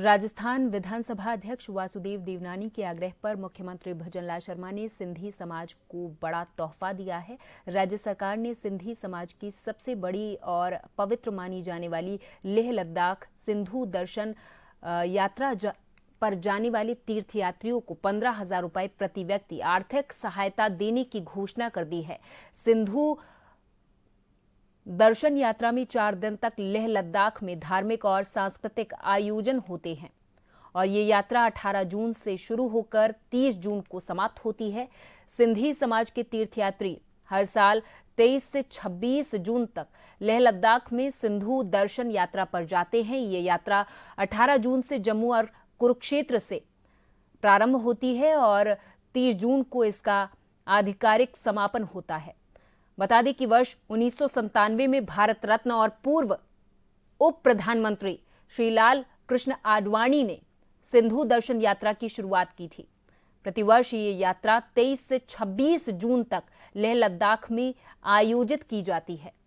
राजस्थान विधानसभा अध्यक्ष वासुदेव देवनानी के आग्रह पर मुख्यमंत्री भजनलाल शर्मा ने सिंधी समाज को बड़ा तोहफा दिया है राज्य सरकार ने सिंधी समाज की सबसे बड़ी और पवित्र मानी जाने वाली लेह लद्दाख सिंधु दर्शन यात्रा जा, पर जाने वाले तीर्थयात्रियों को पंद्रह हजार रूपये प्रति व्यक्ति आर्थिक सहायता देने की घोषणा कर दी है सिंधु दर्शन यात्रा में चार दिन तक लेह लद्दाख में धार्मिक और सांस्कृतिक आयोजन होते हैं और ये यात्रा 18 जून से शुरू होकर 30 जून को समाप्त होती है सिंधी समाज के तीर्थयात्री हर साल 23 से 26 जून तक लेह लद्दाख में सिंधु दर्शन यात्रा पर जाते हैं ये यात्रा 18 जून से जम्मू और कुरुक्षेत्र से प्रारंभ होती है और 30 जून को इसका आधिकारिक समापन होता है बता दें कि वर्ष उन्नीस में भारत रत्न और पूर्व उप प्रधानमंत्री श्री लाल कृष्ण आडवाणी ने सिंधु दर्शन यात्रा की शुरुआत की थी प्रतिवर्ष ये यात्रा 23 से 26 जून तक लेह लद्दाख में आयोजित की जाती है